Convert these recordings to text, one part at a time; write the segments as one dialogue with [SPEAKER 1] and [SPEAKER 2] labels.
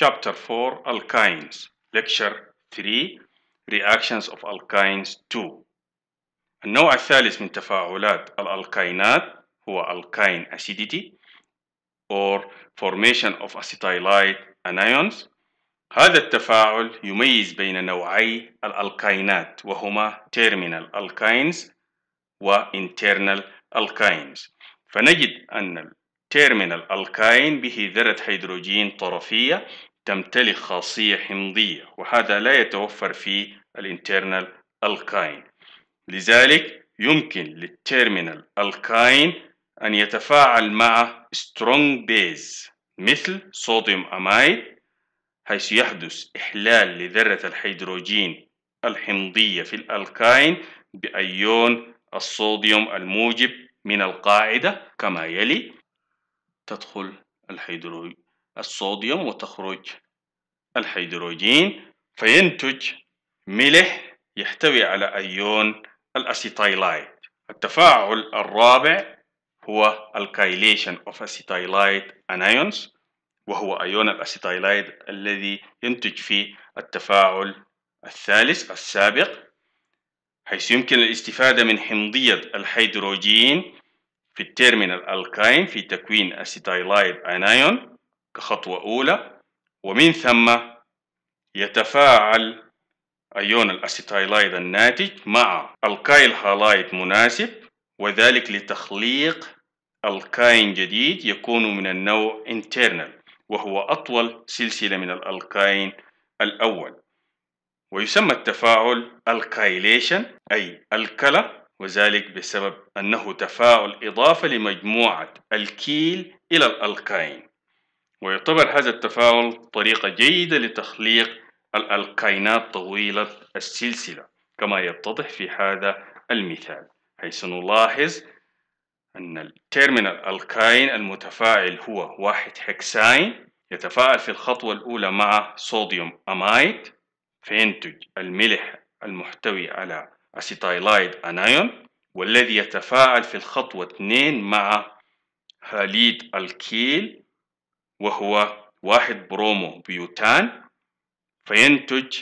[SPEAKER 1] Chapter 4 Alkynes Lecture 3 Reactions of Alkynes 2 النوع الثالث من تفاعلات الألكينات هو alkyne acidity or formation of acetylide anions هذا التفاعل يميز بين نوعي الألكينات وهما terminal alkynes و internal alkynes فنجد أن terminal alkyne به ذرة هيدروجين طرفية تمتلك خاصية حمضية وهذا لا يتوفر في الانترنال الكاين لذلك يمكن للترمينال الكاين أن يتفاعل مع strong base مثل صوديوم أمايد حيث يحدث إحلال لذرة الهيدروجين الحمضية في الألكاين بأيون الصوديوم الموجب من القاعدة كما يلي تدخل الهيدروجين الصوديوم وتخرج الهيدروجين فينتج ملح يحتوي على أيون الأسيتايلايت التفاعل الرابع هو الكايليشن of acetylite anions وهو أيون الأسيتايلايت الذي ينتج فيه التفاعل الثالث السابق حيث يمكن الاستفادة من حمضية الهيدروجين في التيرمينال الكاين في تكوين اسيتايلايد انايون كخطوة أولى ومن ثم يتفاعل أيون الأسيتايلايد الناتج مع الكايل هالايد مناسب وذلك لتخليق الكاين جديد يكون من النوع internal وهو أطول سلسلة من الألكاين الأول ويسمى التفاعل الكايليشن أي الكلى وذلك بسبب أنه تفاعل إضافة لمجموعة الكيل إلى الألكاين ويعتبر هذا التفاعل طريقة جيدة لتخليق الألقينات طويلة السلسلة كما يتضح في هذا المثال حيث نلاحظ أن التيرمينال الكاين المتفاعل هو واحد هكساين يتفاعل في الخطوة الأولى مع صوديوم أمايد فينتج الملح المحتوي على أسيتايلايد أنايون والذي يتفاعل في الخطوة 2 مع هاليد الكيل وهو واحد برومو بيوتان فينتج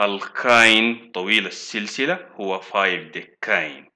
[SPEAKER 1] الكاين طويل السلسلة هو 5 ديكاين